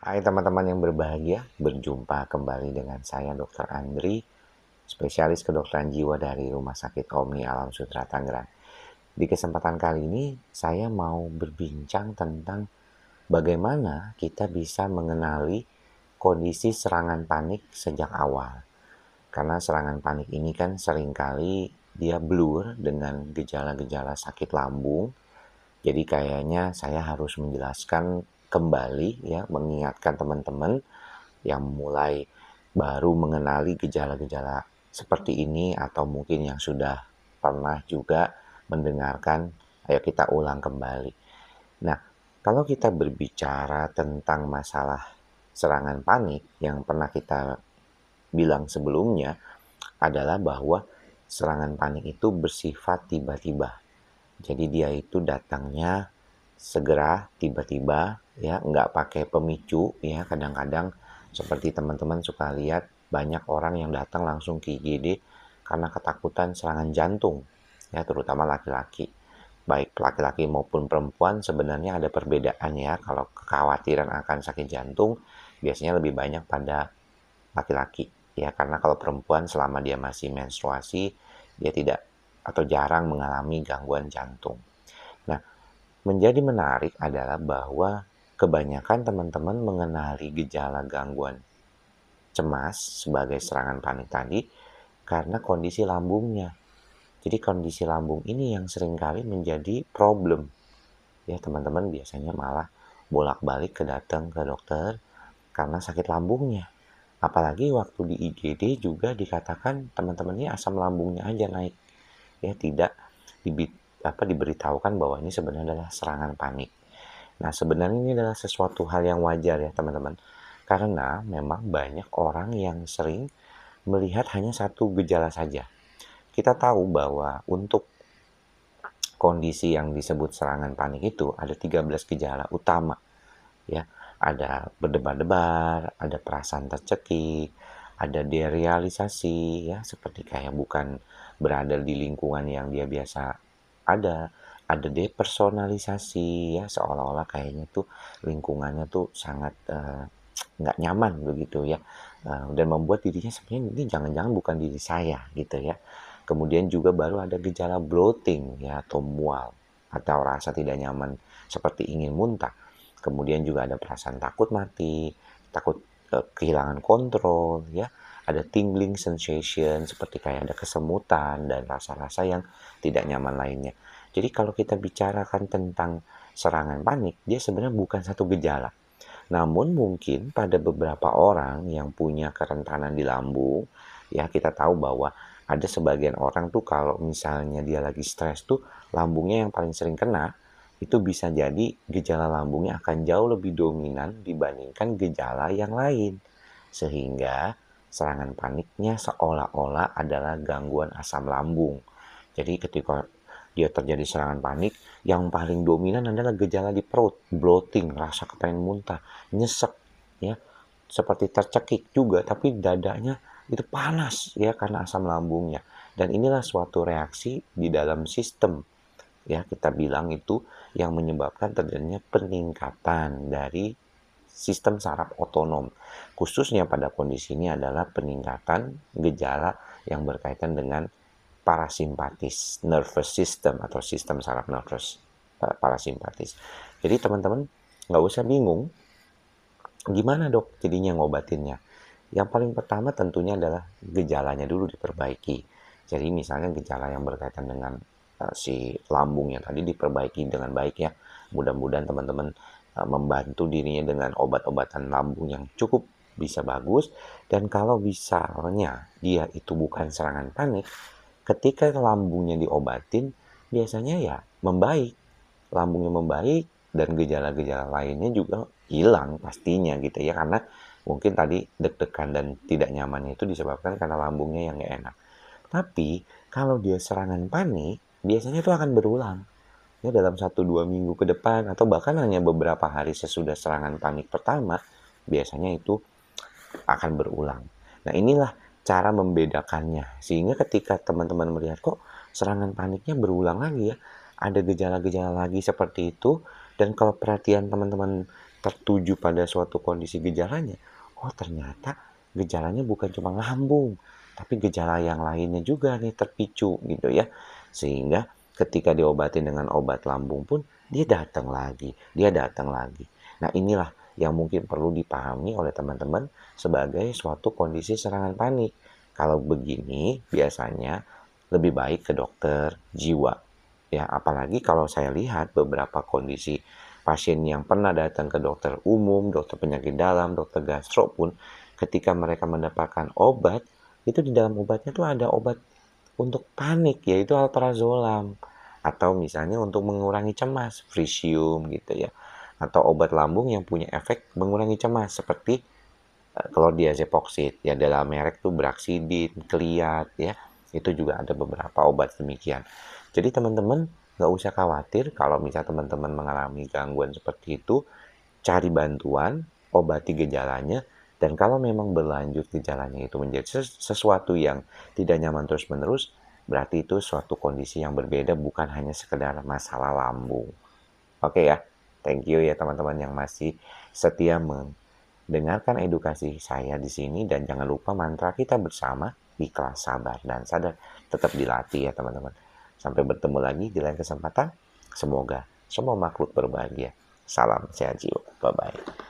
Hai teman-teman yang berbahagia, berjumpa kembali dengan saya Dr. Andri, spesialis kedokteran jiwa dari Rumah Sakit Omni Alam Sutra Tangerang. Di kesempatan kali ini, saya mau berbincang tentang bagaimana kita bisa mengenali kondisi serangan panik sejak awal. Karena serangan panik ini kan seringkali dia blur dengan gejala-gejala sakit lambung. Jadi kayaknya saya harus menjelaskan kembali ya mengingatkan teman-teman yang mulai baru mengenali gejala-gejala seperti ini atau mungkin yang sudah pernah juga mendengarkan ayo kita ulang kembali. Nah, kalau kita berbicara tentang masalah serangan panik yang pernah kita bilang sebelumnya adalah bahwa serangan panik itu bersifat tiba-tiba. Jadi dia itu datangnya segera tiba-tiba ya nggak pakai pemicu ya kadang-kadang seperti teman-teman suka lihat banyak orang yang datang langsung ke IGD karena ketakutan serangan jantung ya terutama laki-laki baik laki-laki maupun perempuan sebenarnya ada perbedaan ya kalau kekhawatiran akan sakit jantung biasanya lebih banyak pada laki-laki ya karena kalau perempuan selama dia masih menstruasi dia tidak atau jarang mengalami gangguan jantung Menjadi menarik adalah bahwa kebanyakan teman-teman mengenali gejala gangguan cemas sebagai serangan panik tadi karena kondisi lambungnya. Jadi kondisi lambung ini yang seringkali menjadi problem. Ya teman-teman biasanya malah bolak-balik ke datang ke dokter karena sakit lambungnya. Apalagi waktu di IGD juga dikatakan teman-teman ini asam lambungnya aja naik. Ya tidak apa diberitahukan bahwa ini sebenarnya adalah serangan panik. Nah, sebenarnya ini adalah sesuatu hal yang wajar ya, teman-teman. Karena memang banyak orang yang sering melihat hanya satu gejala saja. Kita tahu bahwa untuk kondisi yang disebut serangan panik itu ada 13 gejala utama. Ya, ada berdebar-debar, ada perasaan tercekik, ada derealisasi ya seperti kayak bukan berada di lingkungan yang dia biasa ada ada depersonalisasi ya seolah-olah kayaknya tuh lingkungannya tuh sangat eh, nggak uh, nyaman begitu ya uh, dan membuat dirinya sebenarnya ini jangan-jangan bukan diri saya gitu ya kemudian juga baru ada gejala bloating ya atau mual atau rasa tidak nyaman seperti ingin muntah kemudian juga ada perasaan takut mati takut uh, kehilangan kontrol ya ada tingling sensation seperti kayak ada kesemutan dan rasa-rasa yang tidak nyaman lainnya. Jadi kalau kita bicarakan tentang serangan panik, dia sebenarnya bukan satu gejala. Namun mungkin pada beberapa orang yang punya kerentanan di lambung, ya kita tahu bahwa ada sebagian orang tuh kalau misalnya dia lagi stres tuh lambungnya yang paling sering kena, itu bisa jadi gejala lambungnya akan jauh lebih dominan dibandingkan gejala yang lain. Sehingga Serangan paniknya seolah-olah adalah gangguan asam lambung. Jadi ketika dia terjadi serangan panik, yang paling dominan adalah gejala di perut, bloating, rasa kepengen muntah, nyesek, ya seperti tercekik juga, tapi dadanya itu panas ya karena asam lambungnya. Dan inilah suatu reaksi di dalam sistem ya kita bilang itu yang menyebabkan terjadinya peningkatan dari sistem saraf otonom. Khususnya pada kondisi ini adalah peningkatan gejala yang berkaitan dengan parasimpatis nervous system atau sistem saraf nervous eh, parasimpatis. Jadi teman-teman nggak usah bingung gimana dok jadinya ngobatinnya. Yang paling pertama tentunya adalah gejalanya dulu diperbaiki. Jadi misalnya gejala yang berkaitan dengan eh, si lambung yang tadi diperbaiki dengan baik ya. Mudah-mudahan teman-teman membantu dirinya dengan obat-obatan lambung yang cukup bisa bagus dan kalau misalnya dia itu bukan serangan panik ketika lambungnya diobatin biasanya ya membaik lambungnya membaik dan gejala-gejala lainnya juga hilang pastinya gitu ya karena mungkin tadi deg-degan dan tidak nyamannya itu disebabkan karena lambungnya yang enak tapi kalau dia serangan panik biasanya itu akan berulang ya dalam satu dua minggu ke depan atau bahkan hanya beberapa hari sesudah serangan panik pertama biasanya itu akan berulang. Nah inilah cara membedakannya sehingga ketika teman-teman melihat kok serangan paniknya berulang lagi ya ada gejala-gejala lagi seperti itu dan kalau perhatian teman-teman tertuju pada suatu kondisi gejalanya oh ternyata gejalanya bukan cuma lambung tapi gejala yang lainnya juga nih terpicu gitu ya sehingga ketika diobatin dengan obat lambung pun dia datang lagi, dia datang lagi. Nah, inilah yang mungkin perlu dipahami oleh teman-teman sebagai suatu kondisi serangan panik. Kalau begini biasanya lebih baik ke dokter jiwa. Ya, apalagi kalau saya lihat beberapa kondisi pasien yang pernah datang ke dokter umum, dokter penyakit dalam, dokter gastro pun ketika mereka mendapatkan obat, itu di dalam obatnya tuh ada obat untuk panik yaitu alprazolam atau misalnya untuk mengurangi cemas frisium gitu ya atau obat lambung yang punya efek mengurangi cemas seperti uh, ya dalam merek tuh braxidin, kliat ya itu juga ada beberapa obat demikian jadi teman-teman nggak usah khawatir kalau misalnya teman-teman mengalami gangguan seperti itu cari bantuan obati gejalanya dan kalau memang berlanjut gejalanya itu menjadi sesuatu yang tidak nyaman terus-menerus Berarti itu suatu kondisi yang berbeda bukan hanya sekedar masalah lambung. Oke ya, thank you ya teman-teman yang masih setia mendengarkan edukasi saya di sini dan jangan lupa mantra kita bersama ikhlas sabar dan sadar tetap dilatih ya teman-teman. Sampai bertemu lagi di lain kesempatan. Semoga semua makhluk berbahagia. Salam sehat jiwa. Bye-bye.